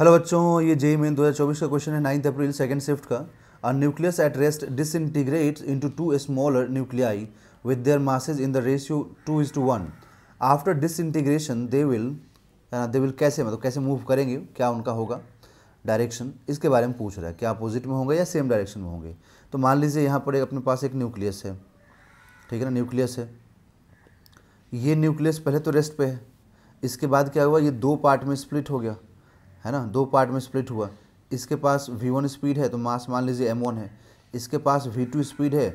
hello बच्चों ये जे main 2024 का क्वेश्चन है नाइन्थ अप्रैल सेकंड शिफ्ट का a nucleus at rest disintegrate into two smaller nuclei with their masses in the ratio two is to one after disintegration they will they will कैसे मतलब कैसे move करेंगे क्या उनका होगा direction इसके बारे में पूछ रहा है क्या अपोजिट में होंगे या सेम डायरेक्शन में होंगे तो मान लीजिए यहाँ पर एक अपने पास एक न्यूक्लियस है ठीक है ना न्यूक्लियस है ये न्यूक्लियस पहले तो रेस्ट पे है इसके बाद क्या हुआ ये दो पार्ट में स्प्लिट हो गया है ना दो पार्ट में स्प्लिट हुआ इसके पास वी वन स्पीड है तो मास मान लीजिए एम वन है इसके पास वी टू स्पीड है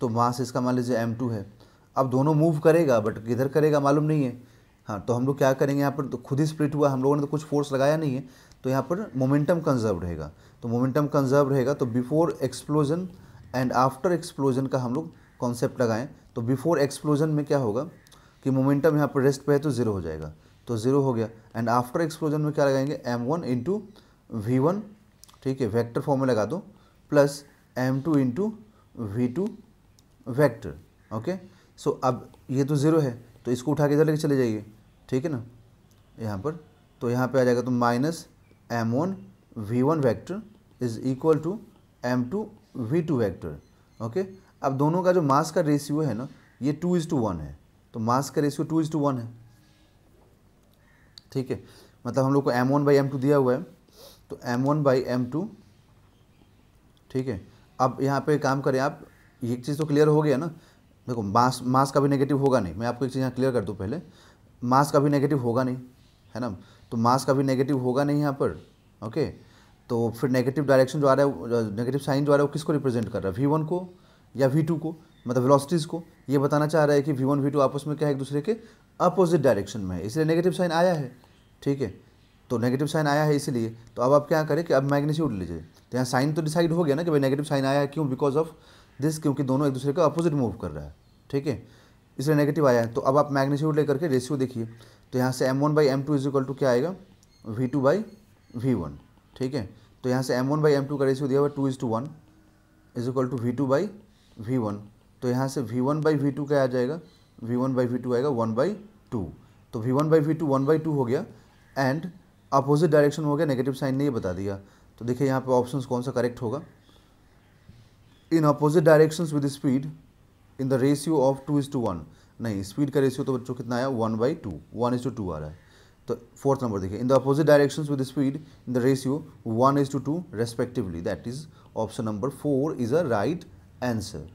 तो मास इसका मान लीजिए एम टू है अब दोनों मूव करेगा बट किधर करेगा मालूम नहीं है हाँ तो हम लोग क्या करेंगे यहाँ पर तो खुद ही स्प्लिट हुआ हम लोगों ने तो कुछ फोर्स लगाया नहीं है तो यहाँ पर मोमेंटम कंजर्व रहेगा तो मोमेंटम कंजर्व रहेगा तो before explosion and after explosion का हम लोग कॉन्सेप्ट लगाएं तो बिफोर एक्सप्लोजन में क्या होगा कि मोमेंटम यहाँ पर रेस्ट पे है तो ज़ीरो हो जाएगा तो ज़ीरो हो गया एंड आफ्टर एक्सप्लोजन में क्या लगाएंगे m one into v one ठीक है वैक्टर फॉर्म में लगा दो plus m two into v two vector okay so अब ये तो ज़ीरो है तो इसको उठा के इधर लेके चले जाइए ठीक है ना यहाँ पर तो यहाँ पे आ जाएगा तो minus m one v one vector is equal to m two v two vector okay अब दोनों का जो मास का रेशियो है ना ये टू इज़ टू वन है तो मास का ratio two is to one है ठीक है मतलब हम लोग को m one by m two दिया हुआ है तो m one by m two ठीक है अब यहाँ पे काम करें आप ये चीज़ तो क्लियर हो गया ना देखो मास मास का भी नेगेटिव होगा नहीं मैं आपको एक चीज़ यहाँ क्लियर कर दूँ पहले मास का भी नेगेटिव होगा नहीं है ना तो मास का भी नेगेटिव होगा नहीं यहाँ पर ओके तो फिर नेगेटिव डायरेक्शन जो आ रहा है नेगेटिव साइन जो आ रहा है वो किसको रिप्रेजेंट कर रहा है वी वन को या वी टू को मतलब वेलोसिटीज़ को ये बताना चाह रहा है कि वी वन वी टू आपस में क्या है एक दूसरे के अपोजिट डायरेक्शन में है इसलिए नेगेटिव साइन आया है ठीक है तो नेगेटिव साइन आया है इसलिए तो अब आप क्या करें कि अब मैग्नीट्यूड लीजिए तो यहाँ साइन तो डिसाइड हो गया ना कि भाई नेगेटिव साइन आया है क्यों बिकॉज ऑफ दिस क्योंकि दोनों एक दूसरे का अपोजिट मूव कर रहा है ठीक है इसलिए नेगेटिव आया है तो अब आप मैग्नीट्यूड लेकर के रेशियो देखिए तो यहाँ से m one by m two is equal to क्या आएगा v two by v one ठीक है तो यहाँ से m one by m two का रेशियो दिया हुआ two is to one is equal to v two by v one तो यहाँ से v one by v two क्या आ जाएगा v one by v two आएगा वन बाई टू तो v one by v to one by two हो गया एंड अपोजिट डायरेक्शन हो गया नेगेटिव साइन ने ये बता दिया तो देखिए यहाँ पे ऑप्शन कौन सा करेक्ट होगा in opposite direction with speed in the ratio of two is to one नहीं स्पीड का रेशियो तो बच्चों कितना आया one by two one is to two आ रहा है तो फोर्थ नंबर देखिए in the opposite direction with speed in the ratio one is to two respectively that is option number four is a right answer